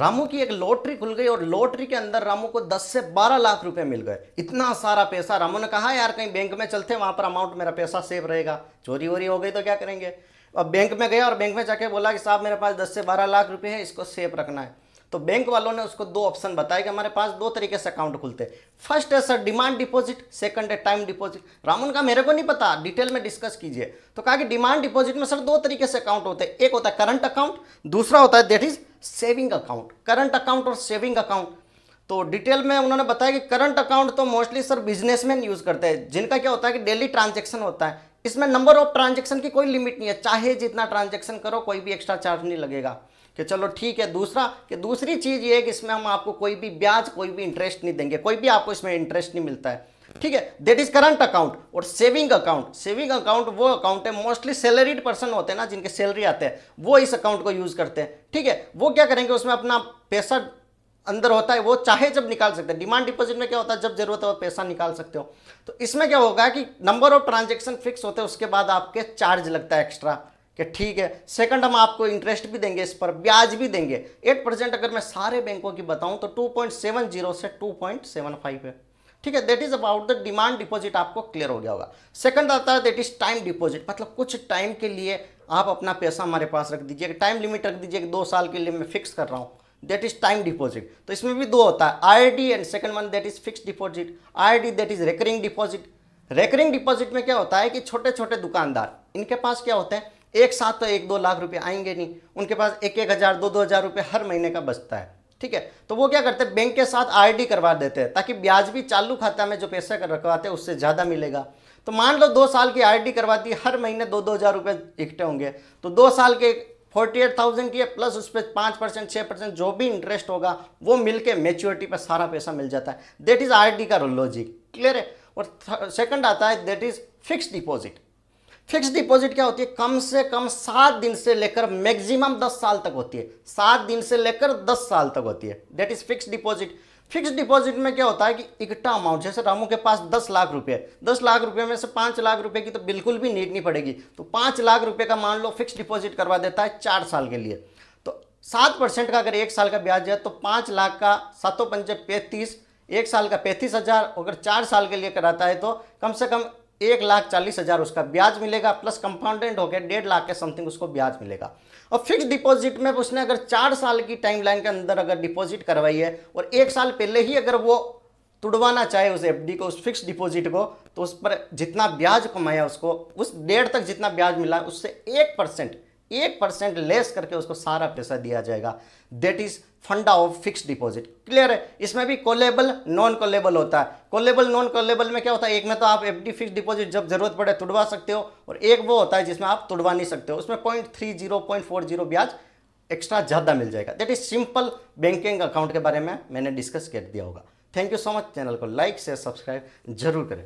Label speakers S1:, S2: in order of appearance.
S1: रामू की एक लॉटरी खुल गई और लॉटरी के अंदर रामू को 10 से 12 लाख रुपए मिल गए इतना सारा पैसा रामू ने कहा यार कहीं बैंक में चलते वहां पर अमाउंट मेरा पैसा सेव रहेगा चोरी वोरी हो गई तो क्या करेंगे अब बैंक में गया और बैंक में जाके बोला कि साहब मेरे पास 10 से 12 लाख रुपए है इसको सेफ रखना है तो बैंक वालों ने उसको दो ऑप्शन बताया कि हमारे पास दो तरीके से अकाउंट खुलते हैं फर्स्ट है सर डिमांड डिपॉजिट सेकंड है टाइम डिपॉजिट रामून का मेरे को नहीं पता डिटेल में डिस्कस कीजिए तो कहा कि डिमांड डिपॉजिट में सर दो तरीके से अकाउंट होते हैं एक होता है करंट अकाउंट दूसरा होता है that is saving account current account और सेविंग अकाउंट तो डिटेल में उन्होंने बताया कि करंट अकाउंट तो मोस्टली सर बिजनेसमैन यूज़ करते हैं जिनका क्या होता है कि डेली ट्रांजेक्शन होता है इसमें नंबर ऑफ ट्रांजेक्शन की कोई लिमिट नहीं है चाहे जितना ट्रांजेक्शन करो कोई भी एक्स्ट्रा चार्ज नहीं लगेगा कि चलो ठीक है दूसरा कि दूसरी चीज़ ये है कि इसमें हम आपको कोई भी ब्याज कोई भी इंटरेस्ट नहीं देंगे कोई भी आपको इसमें इंटरेस्ट नहीं मिलता है ठीक है देट इज करंट अकाउंट और सेविंग अकाउंट सेविंग अकाउंट वो अकाउंट है मोस्टली सैलरीड पर्सन होते हैं ना जिनके सैलरी आते हैं वो इस अकाउंट को यूज करते हैं ठीक है वो क्या करेंगे उसमें अपना पैसा अंदर होता है वो चाहे जब निकाल सकते हैं डिमांड डिपॉजिट में क्या होता है जब जरूरत हो पैसा निकाल सकते हो तो इसमें क्या होगा कि नंबर ऑफ ट्रांजेक्शन फिक्स होते हैं उसके बाद आपके चार्ज लगता है एक्स्ट्रा कि ठीक है सेकंड हम आपको इंटरेस्ट भी देंगे इस पर ब्याज भी देंगे एट परसेंट अगर मैं सारे बैंकों की बताऊं तो टू से टू है ठीक है that is about the demand deposit आपको क्लियर हो गया होगा सेकंड आता है दैट इज टाइम डिपॉजिट मतलब कुछ टाइम के लिए आप अपना पैसा हमारे पास रख दीजिए टाइम लिमिट रख दीजिए दो साल के लिए मैं फिक्स कर रहा हूँ दैट इज टाइम डिपॉजिट तो इसमें भी दो होता है D and second one that is fix deposit I D that is recurring deposit recurring deposit में क्या होता है कि छोटे छोटे दुकानदार इनके पास क्या होते हैं एक साथ तो एक दो लाख रुपए आएंगे नहीं उनके पास एक एक हज़ार दो दो हज़ार रुपये हर महीने का बचता है ठीक है तो वो क्या करते हैं बैंक के साथ आरडी करवा देते हैं ताकि ब्याज भी चालू खाता में जो पैसा कर रखवाते हैं उससे ज़्यादा मिलेगा तो मान लो दो साल की आरडी करवाती हर महीने दो दो हज़ार रुपये इकट्ठे होंगे तो दो साल के फोर्टी एट थाउजेंड की है प्लस उस पर पाँच परसेंट छः परसेंट जो भी इंटरेस्ट होगा वो के मेच्योरिटी पर सारा पैसा मिल जाता है देट इज़ डी का लॉजिक क्लियर है और सेकंड आता है that is fix deposit fix deposit क्या होती है कम से कम सात दिन से लेकर मैक्सिमम दस साल तक होती है सात दिन से लेकर दस साल तक होती है that is fix deposit fix deposit में क्या होता है कि इकट्ठा अमाउंट जैसे रामू के पास दस लाख रुपए दस लाख रुपए में से पांच लाख रुपए की तो बिल्कुल भी नीड नहीं पड़ेगी तो पांच लाख रुपए का मान लो फिक्स डिपॉजिट करवा देता है चार साल के लिए तो सात परसेंट का अगर एक साल का ब्याज है तो पांच लाख का सातों पंचे पैंतीस एक साल का पैंतीस हज़ार अगर चार साल के लिए कराता है तो कम से कम एक लाख चालीस हज़ार उसका ब्याज मिलेगा प्लस कंपाउंडेंट हो गया डेढ़ लाख के समथिंग उसको ब्याज मिलेगा और फिक्स डिपॉजिट में उसने अगर चार साल की टाइमलाइन के अंदर अगर डिपॉजिट करवाई है और एक साल पहले ही अगर वो तुड़वाना चाहे उस एफडी को उस फिक्स डिपॉजिट को तो उस पर जितना ब्याज कमाया उसको उस डेढ़ तक जितना ब्याज मिला उससे एक परसेंट एक परसेंट लेस करके उसको सारा पैसा दिया जाएगा that is funda of fix deposit clear है इसमें भी कॉलेबल नॉन कॉलेबल होता है कॉलेबल नॉन कॉलेबल में क्या होता है एक में तो आप एफ डी फिक्स डिपॉजिट जब जरूरत पड़े तुड़वा सकते हो और एक वो होता है जिसमें आप तुड़वा नहीं सकते हो उसमें point three zero point four zero ब्याज एक्स्ट्रा ज़्यादा मिल जाएगा that is simple banking account के बारे में मैंने डिस्कस कर दिया होगा thank you so much channel को लाइक शेयर सब्सक्राइब जरूर करें